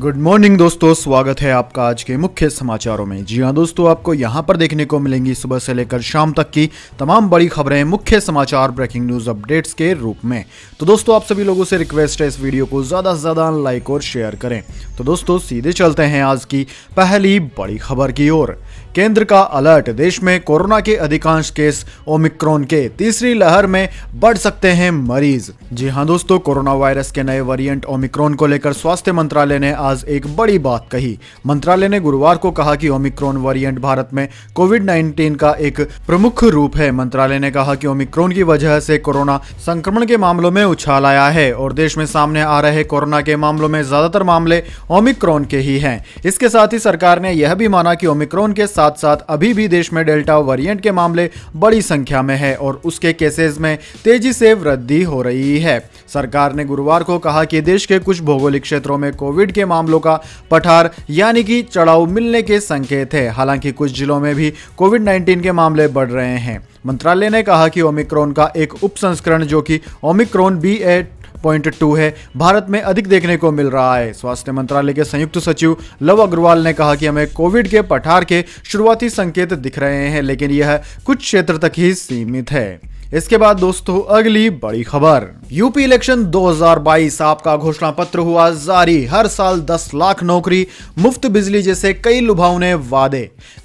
good morning दोस्तों स्वागत है आपका आज के मुख्य समाचारों में जी हाँ दोस्तों आपको यहाँ पर देखने को मिलेंगी सुबह से लेकर शाम तक की तमाम बड़ी खबरें मुख्य समाचार ब्रेकिंग न्यूज अपडेट्स के रूप में तो दोस्तों आप सभी लोगों से रिक्वेस्ट है इस वीडियो को ज़्यादा से ज़्यादा लाइक और शेयर करें तो दोस्तों सीधे चलते हैं आज की पहली बड़ी खबर की ओर केंद्र का अलर्ट देश में कोरोना के अधिकांश केस ओमिक्रॉन के तीसरी लहर में बढ़ सकते हैं मरीज जी हाँ दोस्तों कोरोना वायरस के नए वेरिएंट ओमिक्रॉन को लेकर स्वास्थ्य मंत्रालय ने आज एक बड़ी बात कही मंत्रालय ने गुरुवार को कहा कि ओमिक्रॉन वेरिएंट भारत में कोविड 19 का एक प्रमुख रूप है मंत्रालय ने कहा की ओमिक्रॉन की वजह से कोरोना संक्रमण के मामलों में उछाल आया है और देश में सामने आ रहे कोरोना के मामलों में ज्यादातर मामले ओमिक्रॉन के ही है इसके साथ ही सरकार ने यह भी माना की ओमिक्रॉन के साथ साथ अभी भी देश में डेल्टा वेरिएंट के मामले बड़ी संख्या में है और उसके केसेस में तेजी से वृद्धि हो रही है सरकार ने गुरुवार को कहा कि देश के कुछ भौगोलिक क्षेत्रों में कोविड के मामलों का पठार यानी कि चढ़ाव मिलने के संकेत है हालांकि कुछ जिलों में भी कोविड नाइन्टीन के मामले बढ़ रहे हैं मंत्रालय ने कहा कि ओमिक्रोन का एक उपसंस्करण जो कि ओमिक्रोन बी ए 1.2 है भारत में अधिक देखने को मिल रहा है स्वास्थ्य मंत्रालय के संयुक्त सचिव लव अग्रवाल ने कहा कि हमें कोविड के पठार के शुरुआती संकेत दिख रहे हैं लेकिन यह कुछ क्षेत्र तक ही सीमित है इसके बाद दोस्तों अगली बड़ी खबर यूपी इलेक्शन 2022 आपका घोषणा पत्र हुआ जारी हर साल 10 लाख नौकरी मुफ्त बिजली जैसे कई लुभावने वादे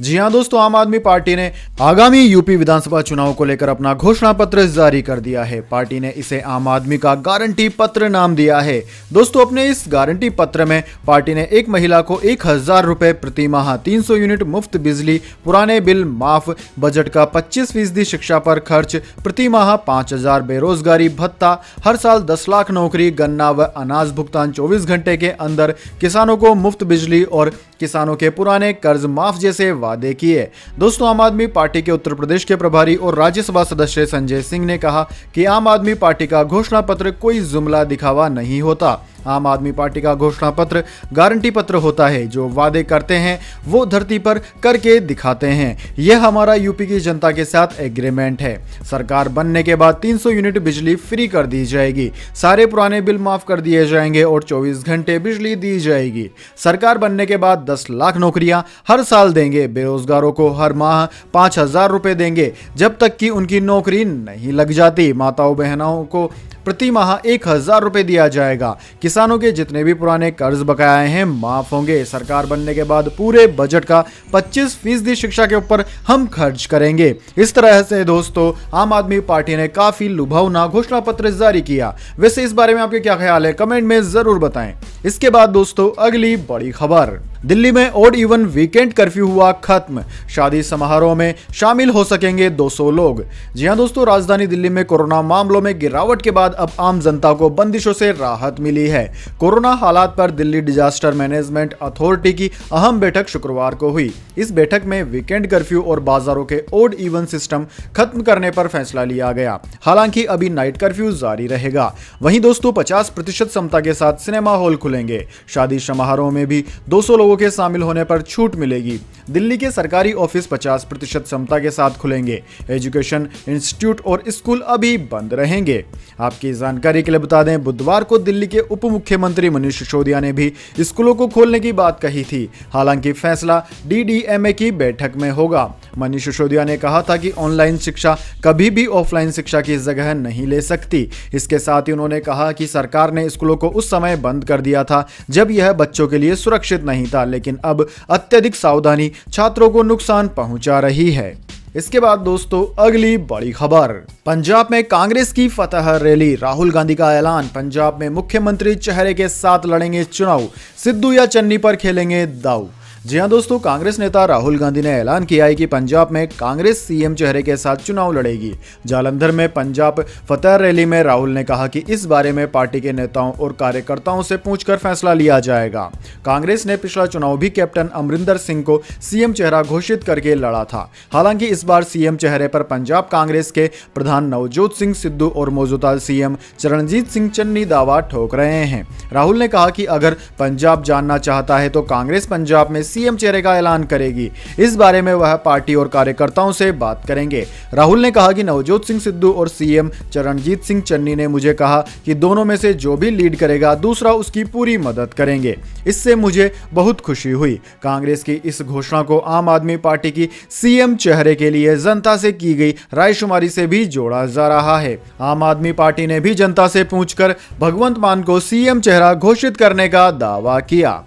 जी हां दोस्तों आम आदमी पार्टी ने आगामी यूपी विधानसभा चुनाव को लेकर अपना घोषणा पत्र जारी कर दिया है पार्टी ने इसे आम आदमी का गारंटी पत्र नाम दिया है दोस्तों अपने इस गारंटी पत्र में पार्टी ने एक महिला को एक हजार रुपए प्रति माह तीन यूनिट मुफ्त बिजली पुराने बिल माफ बजट का पच्चीस फीसदी शिक्षा पर खर्च प्रति माह पाँच हजार बेरोजगारी भत्ता हर साल दस लाख नौकरी गन्ना व अनाज भुगतान चौबीस घंटे के अंदर किसानों को मुफ्त बिजली और किसानों के पुराने कर्ज माफ जैसे वादे किए दोस्तों आम आदमी पार्टी के उत्तर प्रदेश के प्रभारी और राज्यसभा सदस्य संजय सिंह ने कहा कि आम आदमी पार्टी का घोषणा पत्र कोई जुमला दिखावा नहीं होता आम आदमी पार्टी का घोषणा पत्र गारंटी पत्र होता है जो वादे करते हैं वो धरती पर करके दिखाते हैं यह हमारा यूपी की जनता के साथ एग्रीमेंट है सरकार बनने के बाद 300 यूनिट बिजली फ्री कर दी जाएगी सारे पुराने बिल माफ कर दिए जाएंगे और 24 घंटे बिजली दी जाएगी सरकार बनने के बाद 10 लाख नौकरियां हर साल देंगे बेरोजगारों को हर माह पांच हजार रुपए देंगे जब तक कि उनकी नौकरी नहीं लग जाती माताओं बहनों को प्रति माह एक हजार रुपए दिया जाएगा किसानों के जितने भी पुराने कर्ज बकाया हैं माफ होंगे सरकार बनने के बाद पूरे बजट का पच्चीस फीसदी शिक्षा के ऊपर हम खर्च करेंगे इस तरह से दोस्तों आम आदमी पार्टी ने काफी लुभावना घोषणा पत्र जारी किया वैसे इस बारे में आपके क्या ख्याल है कमेंट में जरूर बताएं इसके बाद दोस्तों अगली बड़ी खबर दिल्ली में ओड इवन वीकेंड कर्फ्यू हुआ खत्म शादी समारोह में शामिल हो सकेंगे 200 लोग जी हाँ दोस्तों राजधानी दिल्ली में कोरोना मामलों में गिरावट के बाद अब आम जनता को बंदिशों से राहत मिली है कोरोना हालात पर दिल्ली डिजास्टर मैनेजमेंट अथॉरिटी की अहम बैठक शुक्रवार को हुई इस बैठक में वीकेंड कर्फ्यू और बाजारों के ओड इवन सिस्टम खत्म करने पर फैसला लिया गया हालांकि अभी नाइट कर्फ्यू जारी रहेगा वहीं दोस्तों पचास प्रतिशत क्षमता के साथ सिनेमा हॉल खुलेंगे शादी समारोह में भी 200 लोगों लोगों के शामिल होने पर छूट मिलेगी दिल्ली के सरकारी ऑफिस 50 प्रतिशत क्षमता के साथ खुलेंगे एजुकेशन इंस्टीट्यूट और स्कूल अभी बंद रहेंगे आपकी जानकारी के लिए बता दें बुधवार को दिल्ली के उप मुख्यमंत्री मनीष सिसोदिया ने भी स्कूलों को खोलने की बात कही थी हालांकि फैसला डीडीएमए की बैठक में होगा मनीष सिसोदिया ने कहा था कि ऑनलाइन शिक्षा कभी भी ऑफलाइन शिक्षा की जगह नहीं ले सकती इसके साथ ही उन्होंने कहा कि सरकार ने स्कूलों को उस समय बंद कर दिया था जब यह बच्चों के लिए सुरक्षित नहीं था था लेकिन अब अत्यधिक सावधानी छात्रों को नुकसान पहुंचा रही है इसके बाद दोस्तों अगली बड़ी खबर पंजाब में कांग्रेस की फतह रैली राहुल गांधी का ऐलान पंजाब में मुख्यमंत्री चेहरे के साथ लड़ेंगे चुनाव सिद्धू या चन्नी पर खेलेंगे दाऊ जी हाँ दोस्तों कांग्रेस नेता राहुल गांधी ने ऐलान किया है कि पंजाब में कांग्रेस सीएम चेहरे के साथ चुनाव लड़ेगी जालंधर में पंजाब फतेह रैली में राहुल ने कहा कि इस बारे में पार्टी के नेताओं और कार्यकर्ताओं से पूछकर फैसला लिया जाएगा कांग्रेस ने पिछला चुनाव भी कैप्टन अमरिंदर सिंह को सीएम चेहरा घोषित करके लड़ा था हालांकि इस बार सीएम चेहरे पर पंजाब कांग्रेस के प्रधान नवजोत सिंह सिद्धू और मौजूदा सीएम चरणजीत सिंह चन्नी दावा ठोक रहे हैं राहुल ने कहा कि अगर पंजाब जानना चाहता है तो कांग्रेस पंजाब में सीएम चेहरे का ऐलान करेगी इस बारे में वह पार्टी और कार्यकर्ताओं से बात करेंगे राहुल ने कहा कि नवजोत सिंह सिद्धू और सीएम चरणजीत सिंह चन्नी ने मुझे कहा कि दोनों में से जो भी लीड करेगा दूसरा उसकी पूरी मदद करेंगे इससे मुझे बहुत खुशी हुई कांग्रेस की इस घोषणा को आम आदमी पार्टी की सीएम चेहरे के लिए जनता से की गई रायशुमारी से भी जोड़ा जा रहा है आम आदमी पार्टी ने भी जनता से पूछकर भगवंत मान को सीएम चेहरा घोषित करने का दावा किया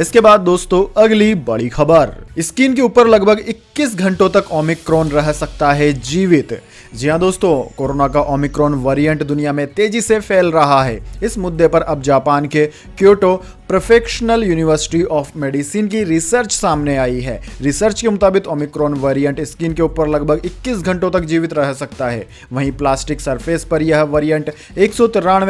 इसके बाद दोस्तों अगली बड़ी खबर स्किन के ऊपर लगभग 21 घंटों तक ओमिक्रॉन रह सकता है जीवित जी हाँ दोस्तों कोरोना का ओमिक्रॉन वेरिएंट दुनिया में तेजी से फैल रहा है इस मुद्दे पर अब जापान के Kyoto professional university of medicine की रिसर्च सामने आई है रिसर्च के मुताबिक ओमिक्रॉन वेरिएंट स्किन के ऊपर लगभग 21 घंटों तक जीवित रह सकता है वहीं प्लास्टिक सरफेस पर यह वेरिएंट एक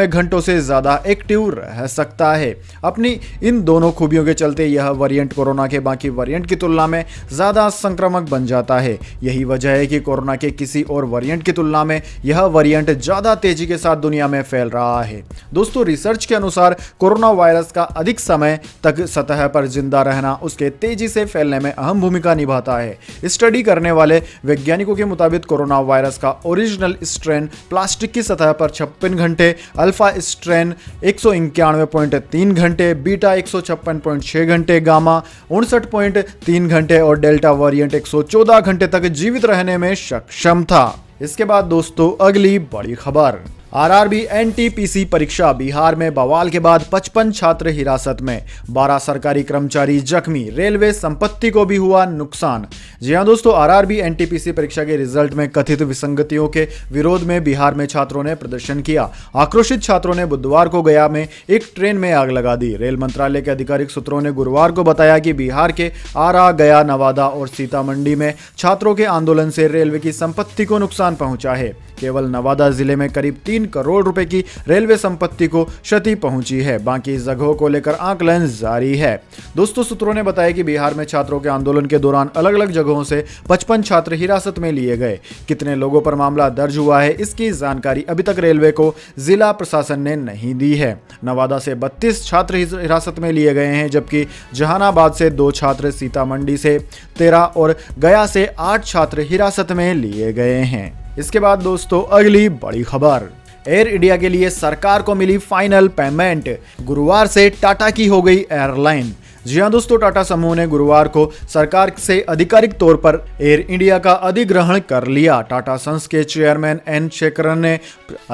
घंटों से ज़्यादा एक्टिव रह सकता है अपनी इन दोनों खूबियों के चलते यह वेरिएंट कोरोना के बाकी वेरियंट की तुलना में ज़्यादा संक्रमक बन जाता है यही वजह है कि कोरोना के किसी और वेरियंट की तुलना में यह वेरियंट ज़्यादा तेजी के साथ दुनिया में फैल रहा है दोस्तों रिसर्च के अनुसार कोरोना वायरस का अधिक समय तक सतह पर जिंदा रहना उसके तेजी से फैलने में अहम भूमिका निभाता है स्टडी करने वाले वैज्ञानिकों के मुताबिक कोरोना वायरस का ओरिजिनल स्ट्रेन प्लास्टिक की सतह पर छप्पन घंटे अल्फा स्ट्रेन एक घंटे बीटा एक घंटे गामा उनसठ घंटे और डेल्टा वेरिएंट एक घंटे तक जीवित रहने में सक्षम था इसके बाद दोस्तों अगली बड़ी खबर आरआरबी एनटीपीसी परीक्षा बिहार में बवाल के बाद 55 छात्र हिरासत में 12 सरकारी कर्मचारी जख्मी रेलवे संपत्ति को भी हुआ नुकसान जी हाँ दोस्तों आरआरबी एनटीपीसी परीक्षा के रिजल्ट में कथित विसंगतियों के विरोध में बिहार में छात्रों ने प्रदर्शन किया आक्रोशित छात्रों ने बुधवार को गया में एक ट्रेन में आग लगा दी रेल मंत्रालय के आधिकारिक सूत्रों ने गुरुवार को बताया कि बिहार के आरा गया नवादा और सीतामंडी में छात्रों के आंदोलन से रेलवे की संपत्ति को नुकसान पहुंचा है केवल नवादा जिले में करीब तीन तीन करोड़ रुपए की रेलवे संपत्ति को क्षति पहुंची है बाकी जगहों को लेकर आकलन जारी है दोस्तों सूत्रों ने बताया कि बिहार में छात्रों के आंदोलन के दौरान अलग अलग जगहों से पचपन छात्र हिरासत में लिए गए कितने लोगों पर मामला दर्ज हुआ है इसकी जानकारी अभी तक रेलवे को जिला प्रशासन ने नहीं दी है नवादा से बत्तीस छात्र हिरासत में लिए गए हैं जबकि जहानाबाद से दो छात्र सीतामंडी से तेरह और गया से आठ छात्र हिरासत में लिए गए हैं इसके बाद दोस्तों अगली बड़ी खबर एयर इंडिया के लिए सरकार को मिली फाइनल पेमेंट गुरुवार से टाटा की हो गई एयरलाइन जी हाँ दोस्तों टाटा समूह ने गुरुवार को सरकार से आधिकारिक तौर पर एयर इंडिया का अधिग्रहण कर लिया टाटा सन्स के चेयरमैन एन शेखरन ने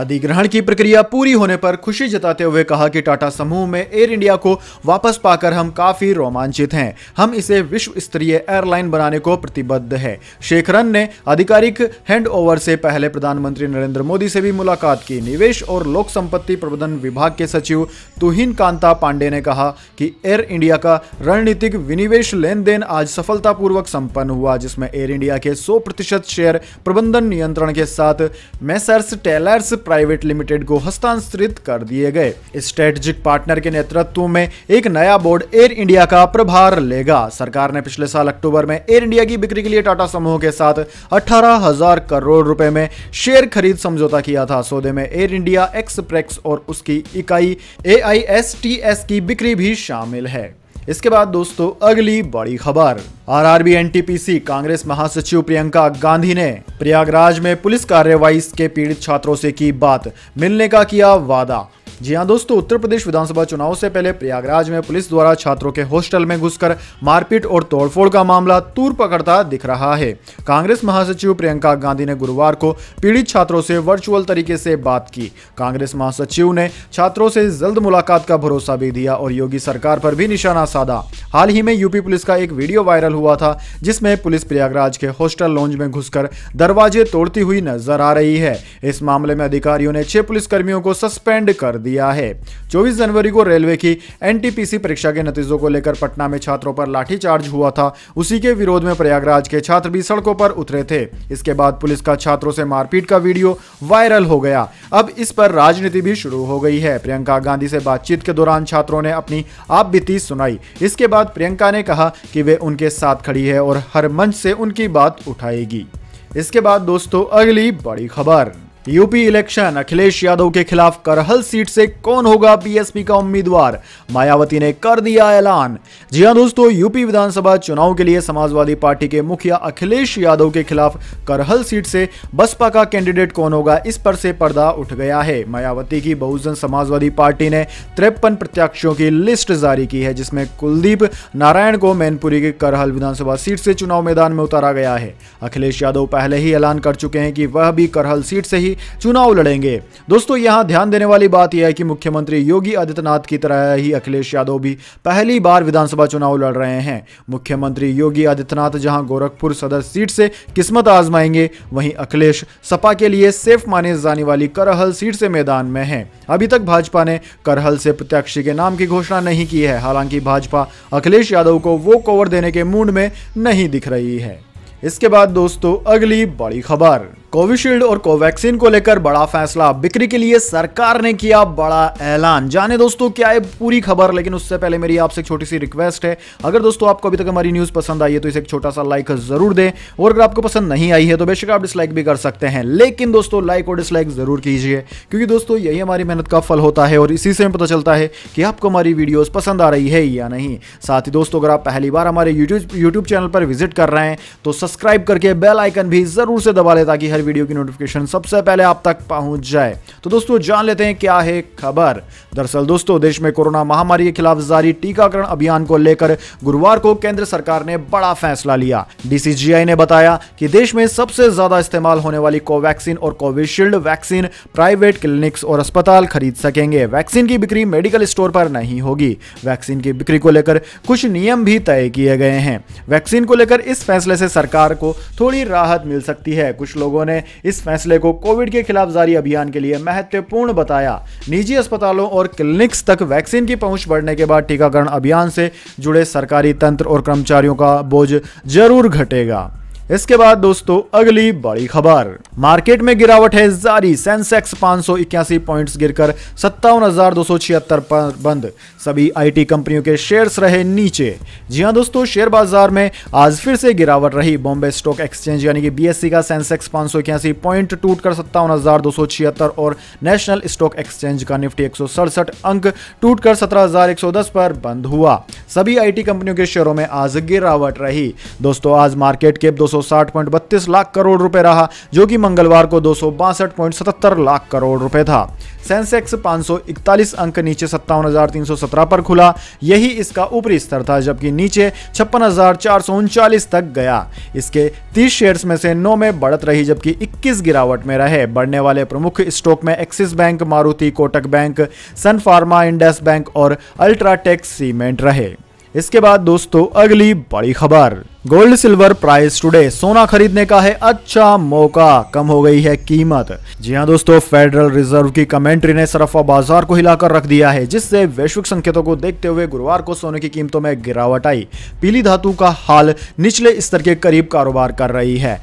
अधिग्रहण की प्रक्रिया पूरी होने पर खुशी जताते हुए कहा कि टाटा समूह में एयर इंडिया को वापस पाकर हम काफी रोमांचित हैं हम इसे विश्व स्तरीय एयरलाइन बनाने को प्रतिबद्ध है शेखरन ने आधिकारिक हैंड से पहले प्रधानमंत्री नरेंद्र मोदी से भी मुलाकात की निवेश और लोक संपत्ति प्रबंधन विभाग के सचिव तुहिन कांता पांडे ने कहा कि एयर इंडिया का रणनीतिक विनिवेश लेन देन आज सफलतापूर्वक संपन्न हुआ जिसमें एयर इंडिया के 100 प्रतिशत शेयर प्रबंधन नियंत्रण के साथ मैसर्स टेलर्स प्राइवेट लिमिटेड को हस्तांतरित कर दिए गए स्ट्रेटेजिक पार्टनर के नेतृत्व में एक नया बोर्ड एयर इंडिया का प्रभार लेगा सरकार ने पिछले साल अक्टूबर में एयर इंडिया की बिक्री के लिए टाटा समूह के साथ अठारह हजार करोड़ रुपए में शेयर खरीद समझौता किया था सौदे में एयर इंडिया एक्सप्रेस और उसकी इकाई ए की बिक्री भी शामिल है इसके बाद दोस्तों अगली बड़ी खबर आरआरबी एनटीपीसी कांग्रेस महासचिव प्रियंका गांधी ने प्रयागराज में पुलिस कार्रवाई के पीड़ित छात्रों से की बात मिलने का किया वादा जी हाँ दोस्तों उत्तर प्रदेश विधानसभा चुनाव से पहले प्रयागराज में पुलिस द्वारा छात्रों के हॉस्टल में घुसकर मारपीट और तोड़फोड़ का मामला तूर पकड़ता दिख रहा है कांग्रेस महासचिव प्रियंका गांधी ने गुरुवार को पीड़ित छात्रों से वर्चुअल तरीके से बात की कांग्रेस महासचिव ने छात्रों से जल्द मुलाकात का भरोसा भी दिया और योगी सरकार पर भी निशाना साधा हाल ही में यूपी पुलिस का एक वीडियो वायरल हुआ था जिसमें पुलिस प्रयागराज के हॉस्टल लॉन्ज में घुसकर दरवाजे तोड़ती हुई नजर आ रही है इस मामले में अधिकारियों ने छह पुलिसकर्मियों को सस्पेंड कर दिया दिया है 24 जनवरी को रेलवे की एनटीपीसी परीक्षा के नतीजों को लेकर पटना में छात्रों पर लाठीचार्ज हुआ था उसी के विरोध में प्रयागराज के छात्र भी सड़कों पर उतरे थे इसके बाद पुलिस का छात्रों से मारपीट का वीडियो वायरल हो गया अब इस पर राजनीति भी शुरू हो गई है प्रियंका गांधी से बातचीत के दौरान छात्रों ने अपनी आप बीती सुनाई इसके बाद प्रियंका ने कहा कि वे उनके साथ खड़ी है और हर मंच से उनकी बात उठाएगी इसके बाद दोस्तों अगली बड़ी खबर यूपी इलेक्शन अखिलेश यादव के खिलाफ करहल सीट से कौन होगा बीएसपी का उम्मीदवार मायावती ने कर दिया ऐलान जी हां दोस्तों यूपी विधानसभा चुनाव के लिए समाजवादी पार्टी के मुखिया अखिलेश यादव के खिलाफ करहल सीट से बसपा का कैंडिडेट कौन होगा इस पर से पर्दा उठ गया है मायावती की बहुजन समाजवादी पार्टी ने तिरपन प्रत्याशियों की लिस्ट जारी की है जिसमें कुलदीप नारायण को मैनपुरी के करहल विधानसभा सीट से चुनाव मैदान में उतारा गया है अखिलेश यादव पहले ही ऐलान कर चुके हैं कि वह भी करहल सीट से ही ही चुनाव लड़ेंगे दोस्तों यहां ध्यान देने वाली बात यह है कि मुख्यमंत्री योगी आदित्यनाथ की तरह ही अखिलेश यादव भी पहली बार विधानसभा चुनाव लड़ रहे हैं मुख्यमंत्री योगी आदित्यनाथ जहां गोरखपुर सदर सीट से किस्मत आजमाएंगे वहीं अखिलेश सपा के लिए सेफ माने जाने वाली करहल सीट से मैदान में है अभी तक भाजपा ने करहल से प्रत्याशी के नाम की घोषणा नहीं की है हालांकि भाजपा अखिलेश यादव को वो कवर देने के मूड में नहीं दिख रही है इसके बाद दोस्तों अगली बड़ी खबर कोविशील्ड और कोवैक्सीन को लेकर बड़ा फैसला बिक्री के लिए सरकार ने किया बड़ा ऐलान जाने दोस्तों क्या है पूरी खबर लेकिन उससे पहले मेरी आपसे एक छोटी सी रिक्वेस्ट है अगर दोस्तों आपको अभी तक हमारी न्यूज़ पसंद आई है तो इसे एक छोटा सा लाइक जरूर दें और अगर आपको पसंद नहीं आई है तो बेशक आप डिसलाइक भी कर सकते हैं लेकिन दोस्तों लाइक और डिसलाइक जरूर कीजिए क्योंकि दोस्तों यही हमारी मेहनत का फल होता है और इसी से पता चलता है कि आपको हमारी वीडियोज़ पसंद आ रही है या नहीं साथ ही दोस्तों अगर आप पहली बार हमारे यूट्यूब यूट्यूब चैनल पर विजिट कर रहे हैं तो सब्सक्राइब करके बेल आइकन भी जरूर से दबा लें ताकि हर हमारी वीडियो की नोटिफिकेशन सबसे पहले आप तक पहुंच जाए तो दोस्तों जान लेते हैं क्या है खबर दरअसल दोस्तों देश में कोरोना महामारी के खिलाफ जारी टीकाकरण अभियान को लेकर गुरुवार को केंद्र सरकार ने बड़ा फैसला लिया डीसीजीआई ने बताया कि देश में सबसे ज्यादा इस्तेमाल होने वाली कोवैक्सीन और कोविशील्ड वैक्सीन प्राइवेट क्लिनिक्स और अस्पताल खरीद सकेंगे वैक्सीन की बिक्री मेडिकल स्टोर पर नहीं होगी वैक्सीन की बिक्री को लेकर कुछ नियम भी तय किए गए हैं वैक्सीन को लेकर इस फैसले से सरकार को थोड़ी राहत मिल सकती है कुछ लोगों ने ने इस फैसले को कोविड के खिलाफ जारी अभियान के लिए महत्वपूर्ण बताया निजी अस्पतालों और क्लिनिक्स तक वैक्सीन की पहुंच बढ़ने के बाद टीकाकरण अभियान से जुड़े सरकारी तंत्र और कर्मचारियों का बोझ जरूर घटेगा इसके बाद दोस्तों अगली बड़ी खबर मार्केट में गिरावट है जारी सेंसेक्स पांच सौ इक्यासी पॉइंट गिरकर सत्तावन पर बंद सभी आईटी कंपनियों के शेयर्स रहे नीचे जी हाँ दोस्तों शेयर बाजार में आज फिर से गिरावट रही बॉम्बे स्टॉक एक्सचेंज यानी कि बीएससी का सेंसेक्स पाँच पॉइंट टूट कर सत्तावन और नेशनल स्टॉक एक्सचेंज का निफ्टी एक अंक टूट कर 17,110 पर बंद हुआ सभी आईटी कंपनियों के शेयरों में आज गिरावट रही दोस्तों आज मार्केट के दो लाख करोड़ रुपए रहा जो कि मंगलवार को दो लाख करोड़ रुपए था सेंसेक्स पांच अंक नीचे सत्तावन पर खुला यही इसका ऊपरी स्तर था जबकि नीचे छप्पन तक गया इसके 30 शेयर्स में से 9 में बढ़त रही जबकि 21 गिरावट में रहे बढ़ने वाले प्रमुख स्टॉक में Axis bank Maruti Kotak bank Sun Pharma Indus bank और अल्ट्राटेक सीमेंट रहे इसके बाद दोस्तों अगली बड़ी खबर गोल्ड सिल्वर प्राइस टुडे सोना खरीदने का है अच्छा मौका कम हो गई है कीमत जी हाँ दोस्तों फेडरल रिजर्व की कमेंट्री ने सरफा बाजार को हिलाकर रख दिया है जिससे वैश्विक संकेतों को देखते हुए गुरुवार को सोने की कीमतों में गिरावट आई पीली धातु का हाल निचले स्तर के करीब कारोबार कर रही है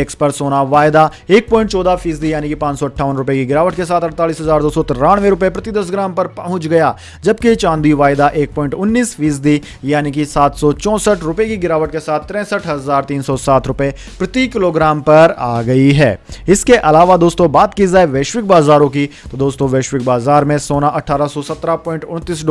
एक्स पर सोना वायदा एक पॉइंट चौदह फीसदी यानी कि पांच सौ अट्ठावन रुपए की गिरावट के साथ अड़तालीस हजार दो सौ तिरानवे रुपए प्रति दस ग्राम पर पहुंच गया जबकि चांदी वायदा एक पॉइंट उन्नीस फीसदी यानी कि सात सौ चौसठ रुपए की गिरावट के साथ साथ तिरसठ हज़ार तीन सौ सात रुपए प्रति किलोग्राम पर आ गई है इसके अलावा दोस्तों बात की जाए वैश्विक बाजारों की तो दोस्तों वैश्विक बाजार में सोना अठारह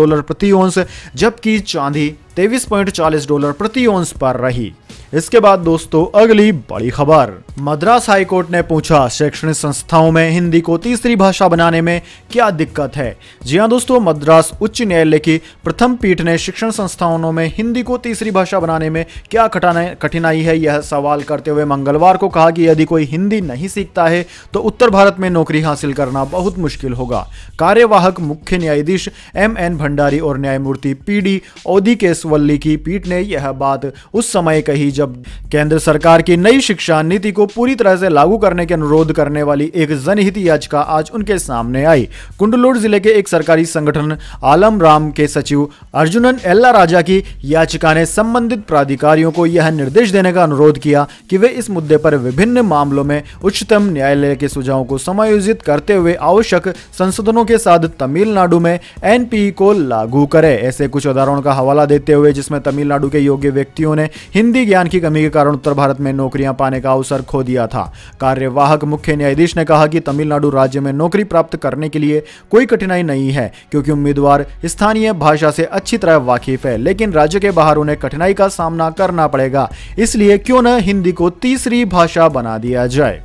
डॉलर प्रति ओंस जबकि चांदी तेईस पॉइंट चालीस डॉलर प्रति ओंस पर रही इसके बाद दोस्तों अगली बड़ी खबर मद्रास हाईकोर्ट ने पूछा शैक्षणिक संस्थाओं में हिंदी को तीसरी भाषा बनाने में क्या दिक्कत है जी हाँ दोस्तों मद्रास उच्च न्यायालय की प्रथम पीठ ने शिक्षण संस्थाओं में हिंदी को तीसरी भाषा बनाने में क्या कठिनाई है यह सवाल करते हुए मंगलवार को कहा कि यदि कोई हिंदी नहीं सीखता है तो उत्तर भारत में नौकरी हासिल करना बहुत मुश्किल होगा कार्यवाहक मुख्य न्यायाधीश एम एन भंडारी और न्यायमूर्ति पी डी ओदी केसवल्ली की पीठ ने यह बात उस समय कही जब जब केंद्र सरकार की नई शिक्षा नीति को पूरी तरह से लागू करने के अनुरोध करने वाली एक जनहित याचिका आज उनके सामने आई कुंडलूर जिले के एक सरकारी संगठन आलम राम के सचिव अर्जुनन एल्ला राजा की याचिका ने संबंधित प्राधिकारियों को यह निर्देश देने का अनुरोध किया कि वे इस मुद्दे पर विभिन्न मामलों में उच्चतम न्यायालय के सुझावों को समायोजित करते हुए आवश्यक संशोधनों के साथ तमिलनाडु में एनपी को लागू करें ऐसे कुछ उदाहरणों का हवाला देते हुए जिसमें तमिलनाडु के योग्य व्यक्तियों ने हिंदी ज्ञान की कमी के कारण उत्तर भारत में नौकरियां पाने का अवसर खो दिया था कार्यवाहक मुख्य न्यायाधीश ने कहा कि तमिलनाडु राज्य में नौकरी प्राप्त करने के लिए कोई कठिनाई नहीं है क्योंकि उम्मीदवार स्थानीय भाषा से अच्छी तरह वाकिफ है लेकिन राज्य के बाहर उन्हें कठिनाई का सामना करना पड़ेगा इसलिए क्यों न हिंदी को तीसरी भाषा बना दिया जाए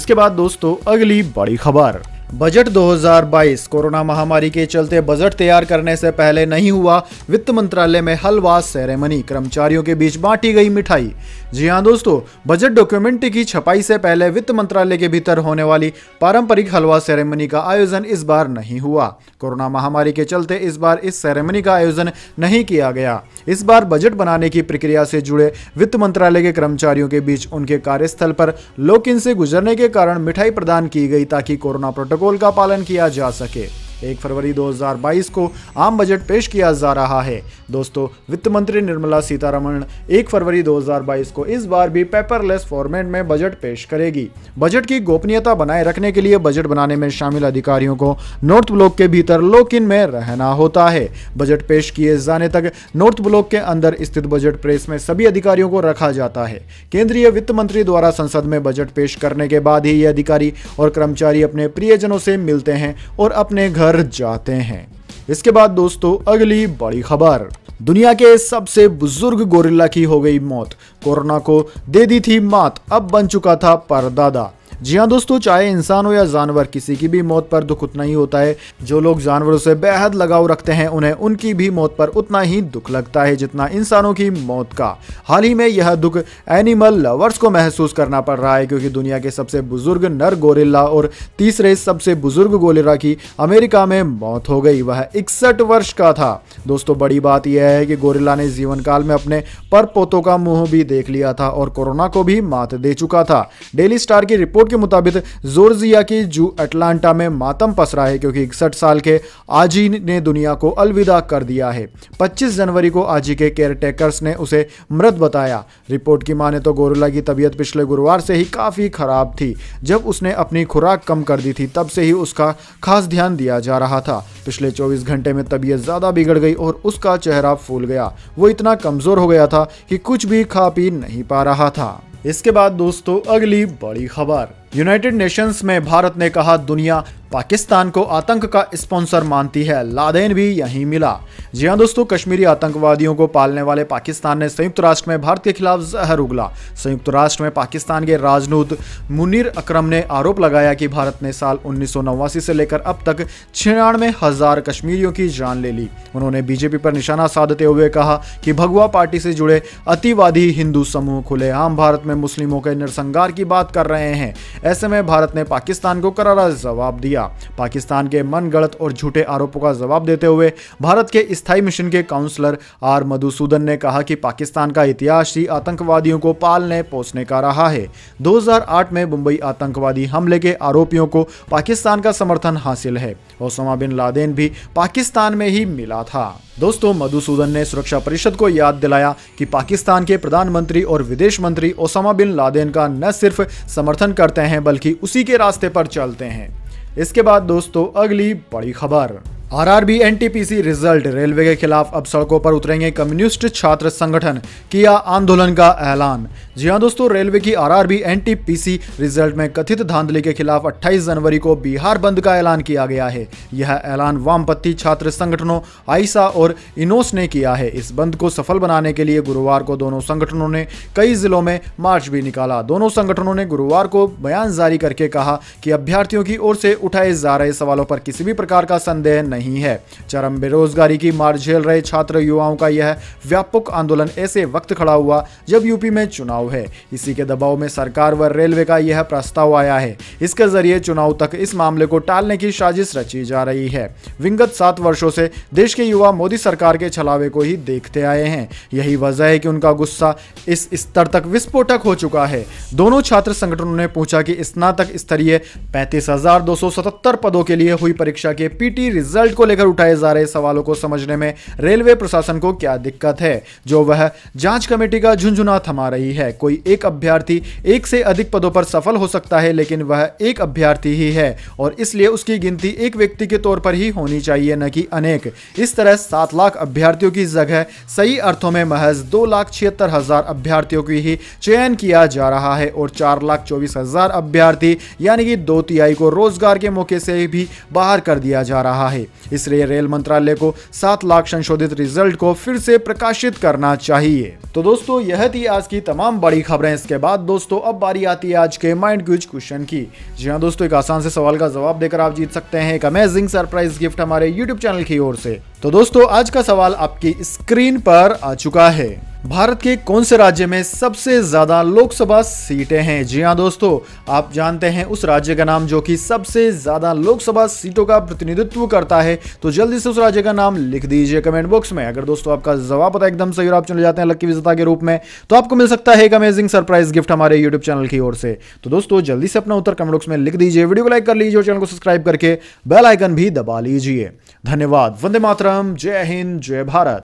इसके बाद दोस्तों अगली बड़ी खबर बजट 2022 कोरोना महामारी के चलते बजट तैयार करने से पहले नहीं हुआ वित्त मंत्रालय में हलवा सेरेमनी कर्मचारियों के बीच बांटी गई मिठाई जी हाँ दोस्तों बजट डॉक्यूमेंट की छपाई से पहले वित्त मंत्रालय के भीतर होने वाली पारंपरिक हलवा सेरेमनी का आयोजन इस बार नहीं हुआ कोरोना महामारी के चलते इस बार इस सेरेमनी का आयोजन नहीं किया गया इस बार बजट बनाने की प्रक्रिया से जुड़े वित्त मंत्रालय के कर्मचारियों के बीच उनके कार्यस्थल पर लोक इनसे से गुजरने के कारण मिठाई प्रदान की गई ताकि कोरोना प्रोटोकॉल का पालन किया जा सके एक फरवरी 2022 को आम बजट पेश किया जा रहा है दोस्तों वित्त मंत्री निर्मला सीतारमण एक फरवरी 2022 को इस बार भी पेपरलेस फॉर्मेट में बजट पेश करेगी बजट की गोपनीयता बनाए रखने के लिए बजट बनाने में शामिल अधिकारियों को नॉर्थ ब्लॉक के भीतर इन में रहना होता है बजट पेश किए जाने तक नॉर्थ ब्लॉक के अंदर स्थित बजट प्रेस में सभी अधिकारियों को रखा जाता है केंद्रीय वित्त मंत्री द्वारा संसद में बजट पेश करने के बाद ही ये अधिकारी और कर्मचारी अपने प्रियजनों से मिलते हैं और अपने घर पर जाते हैं इसके बाद दोस्तों अगली बड़ी खबर दुनिया के सबसे बुजुर्ग गोरिल्ला की हो गई मौत कोरोना को दे दी थी मात अब बन चुका था परदादा जी हाँ दोस्तों चाहे इंसान हो या जानवर किसी की भी मौत पर दुख उतना ही होता है जो लोग जानवरों से बेहद लगाव रखते हैं उन्हें उनकी भी मौत पर उतना ही दुख लगता है जितना इंसानों की मौत का हाल ही में यह दुख एनिमल लवर्स को महसूस करना पड़ रहा है क्योंकि दुनिया के सबसे बुजुर्ग नर गोरिल्ला और तीसरे सबसे बुजुर्ग गोलेरा की अमेरिका में मौत हो गई वह इकसठ वर्ष का था दोस्तों बड़ी बात यह है कि गोरिल्ला ने जीवन काल में अपने पर पोतों का मुंह भी देख लिया था और कोरोना को भी मात दे चुका था डेली स्टार की रिपोर्ट के मुताबिक जोर्जिया के जू अटलांटा में मातम पसरा है क्योंकि इकसठ साल के आजी ने दुनिया को अलविदा कर दिया है पच्चीस जनवरी को आजी के केयरटेकर्स ने उसे मृत बताया रिपोर्ट की माने तो गोरुला की तबीयत पिछले गुरुवार से ही काफ़ी खराब थी जब उसने अपनी खुराक कम कर दी थी तब से ही उसका खास ध्यान दिया जा रहा था पिछले 24 घंटे में तबीयत ज़्यादा बिगड़ गई और उसका चेहरा फूल गया वो इतना कमज़ोर हो गया था कि कुछ भी खा पी नहीं पा रहा था इसके बाद दोस्तों अगली बड़ी खबर यूनाइटेड नेशंस में भारत ने कहा दुनिया पाकिस्तान को आतंक का स्पॉन्सर मानती है लादेन भी यहीं मिला जी हाँ दोस्तों कश्मीरी आतंकवादियों को पालने वाले पाकिस्तान ने संयुक्त राष्ट्र में भारत के खिलाफ जहर उगला संयुक्त राष्ट्र में पाकिस्तान के राजनूत मुनीर अकरम ने आरोप लगाया कि भारत ने साल उन्नीस से लेकर अब तक छियानवे हजार कश्मीरियों की जान ले ली उन्होंने बीजेपी पर निशाना साधते हुए कहा कि भगवा पार्टी से जुड़े अतिवादी हिंदू समूह खुलेआम भारत में मुस्लिमों के निरसंगार की बात कर रहे हैं ऐसे में भारत ने पाकिस्तान को करारा जवाब दिया पाकिस्तान के मन गलत और झूठे आरोपों का जवाब देते हुए भारत के स्थायी मिशन के काउंसलर आर मधुसूदन ने कहा कि पाकिस्तान का इतिहास ही आतंकवादियों को पालने पोसने का रहा है 2008 में मुंबई आतंकवादी हमले के आरोपियों को पाकिस्तान का समर्थन हासिल है ओसामा बिन लादेन भी पाकिस्तान में ही मिला था दोस्तों मधुसूदन ने सुरक्षा परिषद को याद दिलाया कि पाकिस्तान के प्रधानमंत्री और विदेश मंत्री ओसामा बिन लादेन का न सिर्फ समर्थन करते हैं हैं बल्कि उसी के रास्ते पर चलते हैं इसके बाद दोस्तों अगली बड़ी खबर आरआरबी एनटीपीसी रिजल्ट रेलवे के खिलाफ अब सड़कों पर उतरेंगे कम्युनिस्ट छात्र संगठन किया आंदोलन का ऐलान जी हां दोस्तों रेलवे की आरआरबी एनटीपीसी रिजल्ट में कथित धांधली के खिलाफ 28 जनवरी को बिहार बंद का ऐलान किया गया है यह ऐलान वामपंथी छात्र संगठनों आइसा और इनोस ने किया है इस बंद को सफल बनाने के लिए गुरुवार को दोनों संगठनों ने कई जिलों में मार्च भी निकाला दोनों संगठनों ने गुरुवार को बयान जारी करके कहा कि अभ्यर्थियों की ओर से उठाए जा रहे सवालों पर किसी भी प्रकार का संदेह नहीं नहीं है चरम बेरोजगारी की मार झेल रहे छात्र युवाओं का यह व्यापक आंदोलन ऐसे वक्त खड़ा हुआ जब यूपी में चुनाव है इसी के दबाव में सरकार व रेलवे का यह प्रस्ताव आया है इसके जरिए चुनाव तक इस मामले को टालने की साजिश रची जा रही है विंगत सात वर्षों से देश के युवा मोदी सरकार के छलावे को ही देखते आए हैं यही वजह है कि उनका गुस्सा इस स्तर तक विस्फोटक हो चुका है दोनों छात्र संगठनों ने पूछा कि स्नातक स्तरीय पैंतीस पदों के लिए हुई परीक्षा के पीटी रिजल्ट बजट को लेकर उठाए जा रहे सवालों को समझने में रेलवे प्रशासन को क्या दिक्कत है जो वह जांच कमेटी का झुंझुना थमा रही है कोई एक अभ्यर्थी एक से अधिक पदों पर सफल हो सकता है लेकिन वह एक अभ्यर्थी ही है और इसलिए उसकी गिनती एक व्यक्ति के तौर पर ही होनी चाहिए न कि अनेक इस तरह सात लाख अभ्यर्थियों की जगह सही अर्थों में महज दो लाख छिहत्तर हजार अभ्यर्थियों की ही चयन किया जा रहा है और चार लाख चौबीस हजार अभ्यर्थी यानी कि दो तिहाई को रोजगार के मौके से भी बाहर कर दिया जा रहा है इसलिए रेल मंत्रालय को सात लाख संशोधित रिजल्ट को फिर से प्रकाशित करना चाहिए तो दोस्तों यह थी आज की तमाम बड़ी खबरें इसके बाद दोस्तों अब बारी आती है आज के माइंड क्विज क्वेश्चन की जी हाँ दोस्तों एक आसान से सवाल का जवाब देकर आप जीत सकते हैं एक अमेजिंग सरप्राइज गिफ्ट हमारे यूट्यूब चैनल की ओर से तो दोस्तों आज का सवाल आपकी स्क्रीन पर आ चुका है भारत के कौन से राज्य में सबसे ज़्यादा लोकसभा सीटें हैं जी हाँ दोस्तों आप जानते हैं उस राज्य का नाम जो कि सबसे ज़्यादा लोकसभा सीटों का प्रतिनिधित्व करता है तो जल्दी से उस राज्य का नाम लिख दीजिए कमेंट बॉक्स में अगर दोस्तों आपका जवाब पता एकदम सही और आप चले जाते हैं लक्की विजेता के रूप में तो आपको मिल सकता है एक अमेजिंग सरप्राइज गिफ्ट हमारे यूट्यूब चैनल की ओर से तो दोस्तों जल्दी से अपना उत्तर कमेंट बॉक्स में लिख दीजिए वीडियो को लाइक कर लीजिए और चैनल को सब्सक्राइब करके बेलाइकन भी दबा लीजिए धन्यवाद वंदे मातरम जय हिंद जय भारत